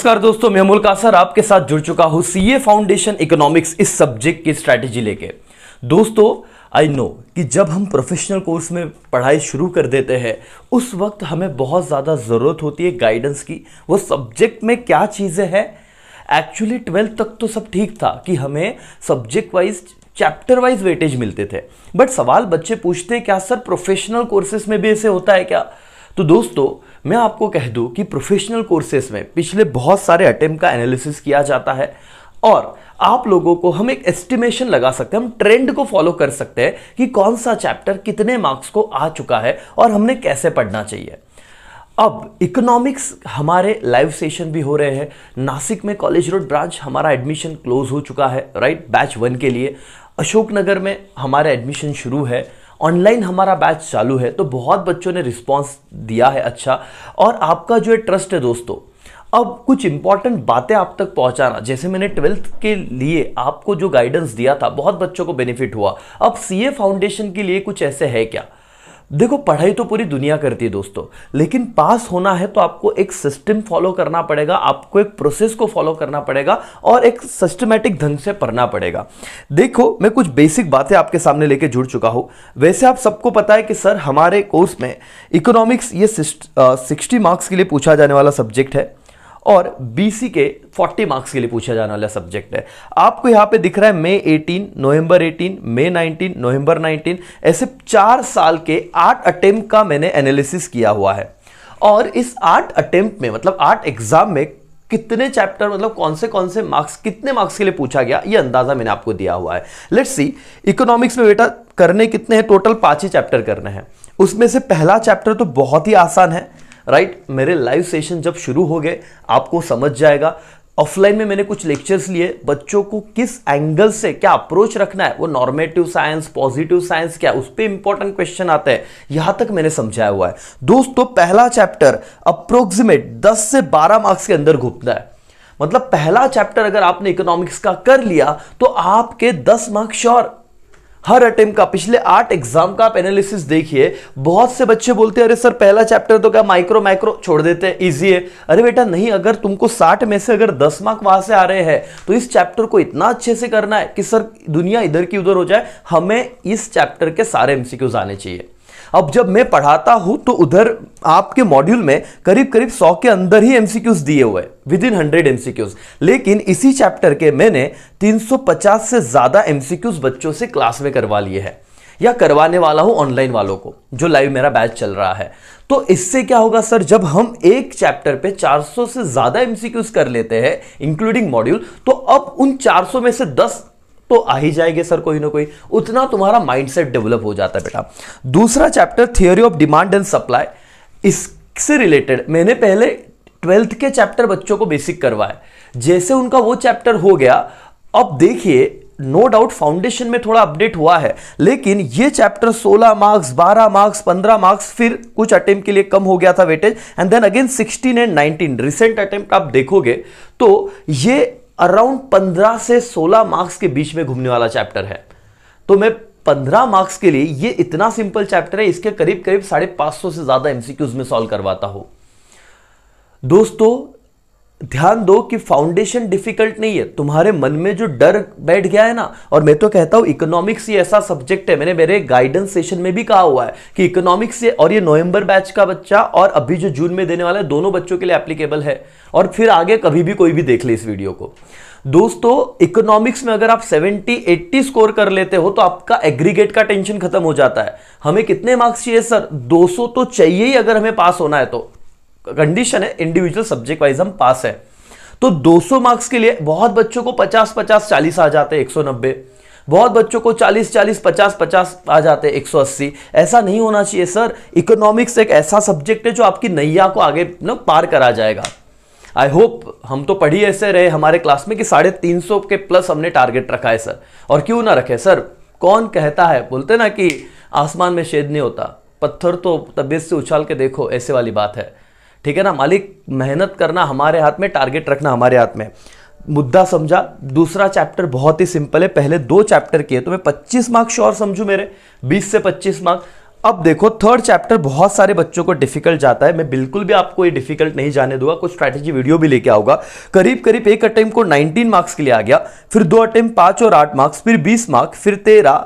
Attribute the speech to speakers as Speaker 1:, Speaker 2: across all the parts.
Speaker 1: नमस्कार दोस्तों मैं मुल्का कासर आपके साथ जुड़ चुका हूं सीए फाउंडेशन इकोनॉमिक्स इस सब्जेक्ट की स्ट्रैटेजी लेके दोस्तों आई नो कि जब हम प्रोफेशनल कोर्स में पढ़ाई शुरू कर देते हैं उस वक्त हमें बहुत ज़्यादा ज़रूरत होती है गाइडेंस की वो सब्जेक्ट में क्या चीज़ें हैं एक्चुअली ट्वेल्थ तक तो सब ठीक था कि हमें subject wise chapter wise weightage मिलते थे बट सवाल बच्चे पूछते हैं क्या सर प्रोफेशनल कोर्सेज में भी ऐसे होता है क्या तो दोस्तों मैं आपको कह दूं कि प्रोफेशनल कोर्सेज में पिछले बहुत सारे अटेम्प्ट का एनालिसिस किया जाता है और आप लोगों को हम एक एस्टिमेशन लगा सकते हैं हम ट्रेंड को फॉलो कर सकते हैं कि कौन सा चैप्टर कितने मार्क्स को आ चुका है और हमने कैसे पढ़ना चाहिए अब इकोनॉमिक्स हमारे लाइव सेशन भी हो रहे हैं नासिक में कॉलेज रोड ब्रांच हमारा एडमिशन क्लोज हो चुका है राइट बैच वन के लिए अशोकनगर में हमारा एडमिशन शुरू है ऑनलाइन हमारा बैच चालू है तो बहुत बच्चों ने रिस्पॉन्स दिया है अच्छा और आपका जो है ट्रस्ट है दोस्तों अब कुछ इंपॉर्टेंट बातें आप तक पहुंचाना जैसे मैंने ट्वेल्थ के लिए आपको जो गाइडेंस दिया था बहुत बच्चों को बेनिफिट हुआ अब सीए फाउंडेशन के लिए कुछ ऐसे है क्या देखो पढ़ाई तो पूरी दुनिया करती है दोस्तों लेकिन पास होना है तो आपको एक सिस्टम फॉलो करना पड़ेगा आपको एक प्रोसेस को फॉलो करना पड़ेगा और एक सिस्टमेटिक ढंग से पढ़ना पड़ेगा देखो मैं कुछ बेसिक बातें आपके सामने लेके जुड़ चुका हूँ वैसे आप सबको पता है कि सर हमारे कोर्स में इकोनॉमिक्स ये सिक्सटी मार्क्स के लिए पूछा जाने वाला सब्जेक्ट है और बीसी के 40 मार्क्स के लिए पूछा जाने वाला सब्जेक्ट है आपको यहां पे दिख रहा है मई 18 नवंबर 18 मई 19 नवंबर 19 ऐसे चार साल के आठ अटेम्प्ट का मैंने एनालिसिस किया हुआ है और इस आठ अटेम्प्ट में मतलब आठ एग्जाम में कितने चैप्टर मतलब कौन से कौन से मार्क्स कितने मार्क्स के लिए पूछा गया ये अंदाजा मैंने आपको दिया हुआ है लेट्स सी इकोनॉमिक्स में बेटा करने कितने हैं टोटल पांच ही चैप्टर करने हैं उसमें से पहला चैप्टर तो बहुत ही आसान है राइट मेरे लाइव सेशन जब शुरू हो गए आपको समझ जाएगा ऑफलाइन में मैंने कुछ लेक्चर्स लिए बच्चों को किस एंगल से क्या अप्रोच रखना है वो नॉर्मेटिव साइंस पॉजिटिव साइंस क्या उस पर इंपॉर्टेंट क्वेश्चन आते हैं यहां तक मैंने समझाया हुआ है दोस्तों पहला चैप्टर अप्रोक्सीमेट 10 से 12 मार्क्स के अंदर घूमता है मतलब पहला चैप्टर अगर आपने इकोनॉमिक्स का कर लिया तो आपके 10 मार्क्स श्योर हर अटेम्प्ट का पिछले आठ एग्जाम का आप एनालिसिस देखिए बहुत से बच्चे बोलते हैं अरे सर पहला चैप्टर तो क्या माइक्रो माइक्रो छोड़ देते हैं इजी है अरे बेटा नहीं अगर तुमको साठ में से अगर दस मार्क वहां से आ रहे हैं तो इस चैप्टर को इतना अच्छे से करना है कि सर दुनिया इधर की उधर हो जाए हमें इस चैप्टर के सारे एमसीक्यूज आने चाहिए अब जब मैं पढ़ाता हूं तो उधर आपके मॉड्यूल में करीब करीब सौ के अंदर ही एमसीक्यूज दिए हुए विद इन हंड्रेड एमसीक्यूज लेकिन इसी चैप्टर के मैंने 350 से ज़्यादा एमसीक्यूज बच्चों से क्लास में करवा लिए हैं या करवाने वाला हूं ऑनलाइन वालों को जो लाइव मेरा बैच चल रहा है तो इससे क्या होगा सर जब हम एक चैप्टर पे 400 से ज़्यादा एमसीक्यूज कर लेते हैं इंक्लूडिंग मॉड्यूल तो अब उन 400 में से तो आ ही जाएंगे सर कोई ना कोई उतना तुम्हारा माइंडसेट डेवलप हो जाता है बेटा दूसरा chapter theory of demand and supply इससे रिलेटेड मैंने पहले ट्वेल्थ के चैप्टर बच्चों को बेसिक करवाए जैसे उनका वो चैप्टर हो गया अब देखिए नो डाउट फाउंडेशन में थोड़ा अपडेट हुआ है लेकिन ये चैप्टर 16 मार्क्स 12 मार्क्स 15 मार्क्स फिर कुछ अटेम्प्ट के लिए कम हो गया था weightage and then again 16 and 19 recent attempt आप देखोगे तो ये अराउंड 15 से 16 मार्क्स के बीच में घूमने वाला चैप्टर है तो मैं 15 मार्क्स के लिए ये इतना सिंपल चैप्टर है इसके करीब करीब साढ़े पांच सौ से ज़्यादा एमसीक्यूज में सॉल्व करवाता हूं दोस्तों ध्यान दो कि फाउंडेशन डिफिकल्ट नहीं है तुम्हारे मन में जो डर बैठ गया है ना और मैं तो कहता हूं इकोनॉमिक्स ये ऐसा सब्जेक्ट है मैंने मेरे गाइडेंस सेशन में भी कहा हुआ है कि इकोनॉमिक्स ये और ये नवंबर बैच का बच्चा और अभी जो जून में देने वाला है दोनों बच्चों के लिए एप्लीकेबल है और फिर आगे कभी भी कोई भी देख ले इस वीडियो को दोस्तों इकोनॉमिक्स में अगर आप 70 80 स्कोर कर लेते हो तो आपका एग्रीगेट का टेंशन खत्म हो जाता है हमें कितने मार्क्स चाहिए सर 200 तो चाहिए ही अगर हमें पास होना है तो कंडीशन है इंडिविजुअल सब्जेक्ट वाइज हम पास है तो 200 मार्क्स के लिए बहुत बच्चों को 50 50 40 आ जाते हैं 190 बहुत बच्चों को 40 40 50 50 आ जाते हैं 180 ऐसा नहीं होना चाहिए सर इकोनॉमिक्स एक ऐसा सब्जेक्ट है जो आपकी नैया को आगे ना पार करा जाएगा आई होप हम तो पढ़ी ऐसे रहे हमारे क्लास में कि साढ़े तीन सौ के प्लस हमने टारगेट रखा है सर और क्यों ना रखे सर कौन कहता है बोलते ना कि आसमान में शेद नहीं होता पत्थर तो तबीयत से उछाल के देखो ऐसे वाली बात है ठीक है ना मालिक मेहनत करना हमारे हाथ में टारगेट रखना हमारे हाथ में मुद्दा समझा दूसरा चैप्टर बहुत ही सिंपल है पहले दो चैप्टर किए तो मैं पच्चीस मार्क्स और समझू मेरे बीस से पच्चीस मार्क्स अब देखो थर्ड चैप्टर बहुत सारे बच्चों को डिफिकल्ट जाता है मैं बिल्कुल भी आपको ये डिफिकल्ट नहीं जाने दूंगा कुछ स्ट्रैटेजी वीडियो भी लेके आऊंगा करीब करीब एक अटेम्प को 19 मार्क्स के लिए आ गया फिर दो अटेम्प पांच और आठ मार्क्स फिर 20 मार्क्स फिर तेरह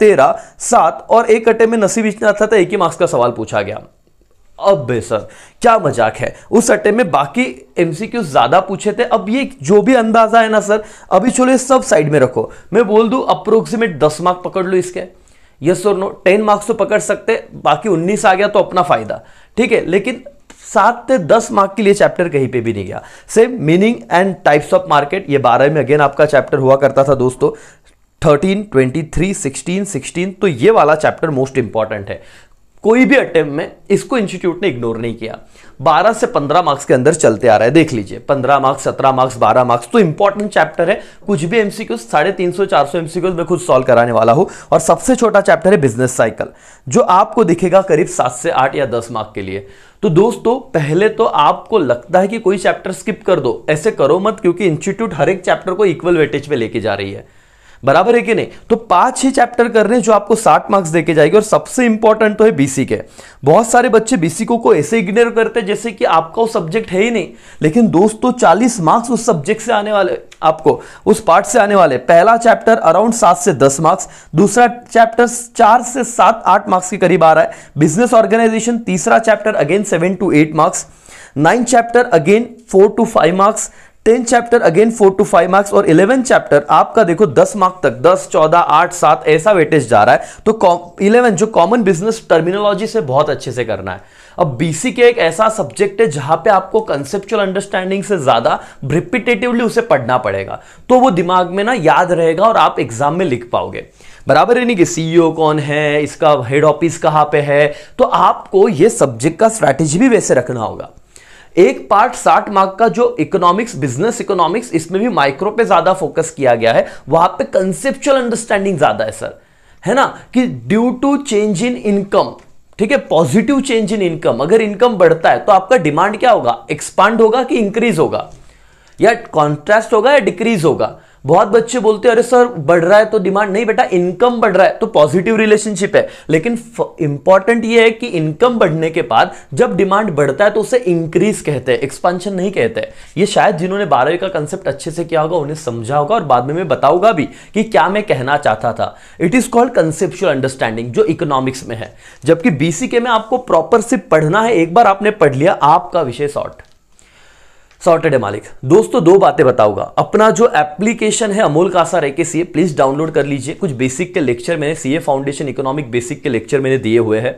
Speaker 1: तेरह सात और एक अटेम्प में नसीब इतना था, था तो एक ही मार्क्स का सवाल पूछा गया अब सर क्या मजाक है उस अट्टे में बाकी एमसीक्यू ज़्यादा पूछे थे अब ये जो भी अंदाज़ा है ना सर अभी चलो सब साइड में रखो मैं बोल दू अप्रोक्सीमेट दस मार्क पकड़ लो इसके यस और नो टेन मार्क्स तो पकड़ सकते बाकी उन्नीस आ गया तो अपना फ़ायदा ठीक है लेकिन सात से दस मार्क के लिए चैप्टर कहीं पे भी नहीं गया same meaning and types of market ये बारह में अगेन आपका चैप्टर हुआ करता था दोस्तों thirteen twenty three sixteen sixteen तो ये वाला चैप्टर मोस्ट इंपॉर्टेंट है कोई भी अटेम्प्ट में इसको इंस्टीट्यूट ने इग्नोर नहीं किया 12 से 15 मार्क्स के अंदर चलते आ रहा है देख लीजिए 15 मार्क्स 17 मार्क्स 12 मार्क्स तो इंपॉर्टेंट चैप्टर है कुछ भी एमसीक्यू साढ़े तीन सौ चार सौ एमसीक्यू में खुद सॉल्व कराने वाला हूं और सबसे छोटा चैप्टर है बिजनेस साइकिल जो आपको दिखेगा करीब सात से आठ या दस मार्क के लिए तो दोस्तों पहले तो आपको लगता है कि कोई चैप्टर स्किप कर दो ऐसे करो मत क्योंकि इंस्टीट्यूट हर एक चैप्टर को इक्वल वेटेज पे लेके जा रही है बराबर है कि नहीं तो पांच ही चैप्टर कर रहे हैं जो आपको साठ मार्क्स देके जाएगी और सबसे इंपॉर्टेंट तो है बीसी के बहुत सारे बच्चे बीसी को, ऐसे इग्नोर करते हैं जैसे कि आपका वो सब्जेक्ट है ही नहीं लेकिन दोस्तों चालीस मार्क्स उस सब्जेक्ट से आने वाले आपको उस पार्ट से आने वाले पहला चैप्टर अराउंड सात से दस मार्क्स दूसरा चैप्टर चार से सात आठ मार्क्स के करीब आ रहा है बिजनेस ऑर्गेनाइजेशन तीसरा chapter again seven to eight marks nine chapter again four to five marks ten chapter again four to five marks और इलेवन चैप्टर आपका देखो दस मार्क तक दस चौदह आठ सात ऐसा वेटेज जा रहा है तो इलेवन जो कॉमन बिजनेस टर्मिनोलॉजी से बहुत अच्छे से करना है अब बीसी के एक ऐसा सब्जेक्ट है जहां पे आपको कंसेप्चुअल अंडरस्टैंडिंग से ज्यादा रिपीटेटिवली उसे पढ़ना पड़ेगा तो वो दिमाग में ना याद रहेगा और आप एग्जाम में लिख पाओगे बराबर है नहीं कि सीईओ e कौन है इसका हेड ऑफिस कहाँ पे है तो आपको ये सब्जेक्ट का स्ट्रैटेजी भी वैसे रखना होगा एक पार्ट साठ मार्क का जो इकोनॉमिक्स बिजनेस इकोनॉमिक्स इसमें भी माइक्रो पे ज्यादा फोकस किया गया है वहां पे कंसेप्चुअल अंडरस्टैंडिंग ज्यादा है सर है ना कि due to change in income ठीक है पॉजिटिव चेंज इन इनकम अगर इनकम बढ़ता है तो आपका डिमांड क्या होगा एक्सपांड होगा कि इंक्रीज होगा या कॉन्ट्रास्ट होगा या डिक्रीज होगा बहुत बच्चे बोलते हैं अरे सर बढ़ रहा है तो डिमांड नहीं बेटा इनकम बढ़ रहा है तो पॉजिटिव रिलेशनशिप है लेकिन इंपॉर्टेंट ये है कि इनकम बढ़ने के बाद जब डिमांड बढ़ता है तो उसे इंक्रीज कहते हैं एक्सपांशन नहीं कहते ये शायद जिन्होंने बारहवीं का कंसेप्ट अच्छे से किया होगा उन्हें समझा होगा और बाद में मैं बताऊंगा भी कि क्या मैं कहना चाहता था it is called conceptual understanding जो इकोनॉमिक्स में है जबकि के में आपको प्रॉपर से पढ़ना है एक बार आपने पढ़ लिया आपका विषय शॉर्ट सॉर्टेड है मालिक दोस्तों दो बातें बताऊंगा अपना जो एप्लीकेशन है अमोल कासार के सीए प्लीज डाउनलोड कर लीजिए कुछ बेसिक के लेक्चर मैंने सीए फाउंडेशन इकोनॉमिक बेसिक के लेक्चर मैंने दिए हुए हैं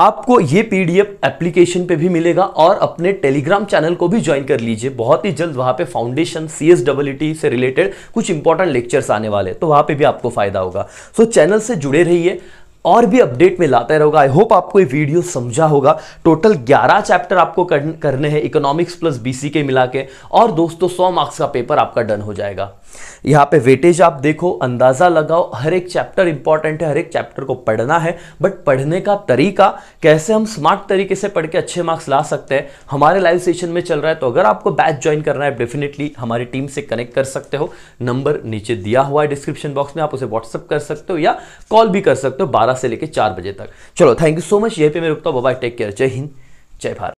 Speaker 1: आपको ये पीडीएफ एप्लीकेशन पे भी मिलेगा और अपने टेलीग्राम चैनल को भी ज्वाइन कर लीजिए बहुत ही जल्द वहां पे फाउंडेशन सी एस डब्ल्यू से रिलेटेड कुछ इंपॉर्टेंट लेक्चर्स आने वाले तो वहां पे भी आपको फायदा होगा सो so, चैनल से जुड़े रहिए और भी अपडेट में लाता रहूंगा आई होप आपको ये वीडियो समझा होगा टोटल 11 चैप्टर आपको करने हैं इकोनॉमिक्स प्लस बीसी के मिला के और दोस्तों 100 मार्क्स का पेपर आपका डन हो जाएगा यहाँ पे वेटेज आप देखो अंदाज़ा लगाओ हर एक चैप्टर इंपॉर्टेंट है हर एक चैप्टर को पढ़ना है बट पढ़ने का तरीका कैसे हम स्मार्ट तरीके से पढ़ के अच्छे मार्क्स ला सकते हैं हमारे लाइव सेशन में चल रहा है तो अगर आपको बैच ज्वाइन करना है डेफिनेटली हमारी टीम से कनेक्ट कर सकते हो नंबर नीचे दिया हुआ है डिस्क्रिप्शन बॉक्स में आप उसे व्हाट्सअप कर सकते हो या कॉल भी कर सकते हो बारह से लेकर चार बजे तक चलो थैंक यू सो मच ये पे मैं रुकता हूँ बाबा टेक केयर जय हिंद जय भारत